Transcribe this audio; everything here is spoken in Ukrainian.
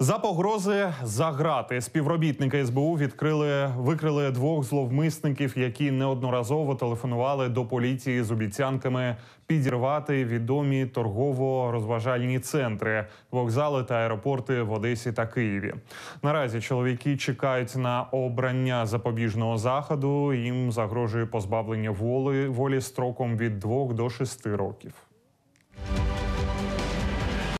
За погрози за грати співробітники СБУ відкрили викрили двох зловмисників, які неодноразово телефонували до поліції з обіцянками підірвати відомі торгово-розважальні центри, вокзали та аеропорти в Одесі та Києві. Наразі чоловіки чекають на обрання запобіжного заходу. Їм загрожує позбавлення волі волі строком від двох до шести років.